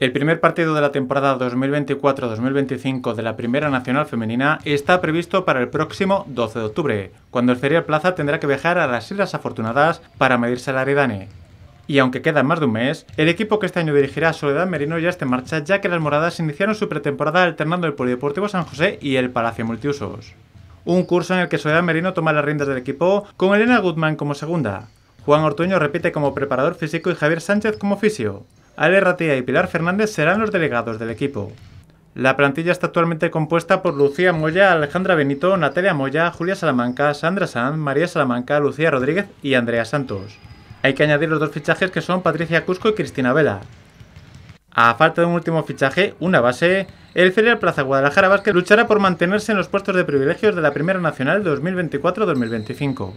El primer partido de la temporada 2024-2025 de la Primera Nacional Femenina está previsto para el próximo 12 de octubre, cuando el Ferial Plaza tendrá que viajar a las Islas Afortunadas para medirse la Aridane. Y aunque queda más de un mes, el equipo que este año dirigirá Soledad Merino ya está en marcha, ya que las moradas iniciaron su pretemporada alternando el Polideportivo San José y el Palacio Multiusos. Un curso en el que Soledad Merino toma las riendas del equipo, con Elena Guzmán como segunda. Juan Ortuño repite como preparador físico y Javier Sánchez como fisio. Ale Ratia y Pilar Fernández serán los delegados del equipo. La plantilla está actualmente compuesta por Lucía Moya, Alejandra Benito, Natalia Moya, Julia Salamanca, Sandra Sanz, María Salamanca, Lucía Rodríguez y Andrea Santos. Hay que añadir los dos fichajes que son Patricia Cusco y Cristina Vela. A falta de un último fichaje, una base, el Ferial Plaza Guadalajara Vázquez luchará por mantenerse en los puestos de privilegios de la Primera Nacional 2024-2025.